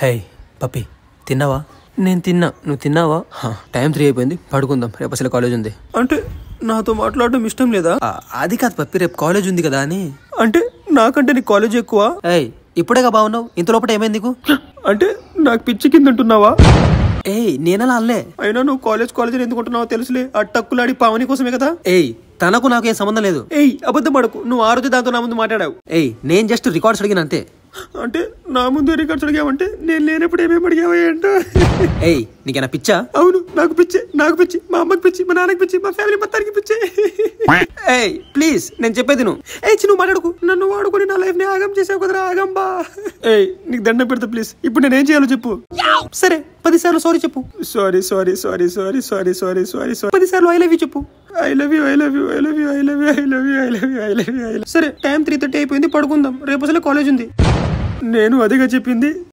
హే పప్పి తిన్నావా నేను తిన్నా నువ్వు తిన్నావా టైం త్రీ అయిపోయింది పడుకుందాం రేపు అసలు కాలేజ్ ఉంది అంటే నాతో మాట్లాడడం ఇష్టం లేదా అది కాదు పప్పి రేపు కాలేజ్ ఉంది కదా అని అంటే నాకంటే నీ కాలేజ్ ఎక్కువ ఏయ్ ఇప్పుడేగా బాగున్నావు ఇంత లోపల ఏమైంది అంటే నాకు పిచ్చి కింద ఉంటున్నావా ఏయ్ నేనలా అల్లే అయినా నువ్వు కాలేజ్ కాలేజ్ ఎందుకు ఉంటున్నావో తెలుసులే ఆ టక్కులాడి పావని కోసమే కదా ఏయ్ తనకు నాకు ఏం సంబంధం లేదు ఏయ్ అబద్ధం పడకు నువ్వు ఆరోజు దాంతో నా ముందు మాట్లాడావు ఏయ్ నేను జస్ట్ రికార్డ్స్ అడిగిన అంతే అంటే నా ముందు రికార్డ్స్ అంటే నేను లేనప్పుడు ఏమేమి అడిగావా ఏంటో ఏయ్ నీకేనా పిచ్చా అవును నాకు పిచ్చి నాకు పిచ్చి మా అమ్మకి పిచ్చి మా నాన్నకి పిచ్చి మా ఫ్యామిలీ మొత్తానికి పిచ్చి ఏయ్ ప్లీజ్ నేను చెప్పేది నువ్వు ఏ నువ్వు మాట్లాడుకు నన్ను వాడుకుని నా లైఫ్ ని ఆగం చేసావు కదరా ఆగం బా ఏయ్ నీకు దండం పెడతా ప్లీజ్ ఇప్పుడు నేనేం చేయాలో చెప్పు సరే పదిసార్లు సారీ చెప్పు sorry sorry sorry sorry sorry sorry sorry sorry పదిసార్లు ఐ లవ్ యూ చెప్పు I love you I love you I love you I love you I love you I love you I love you I love you సరే time three thirty అయిపోయింది పడుకుందాం రేపు అసలు college ఉంది నేను అదిగా చెప్పింది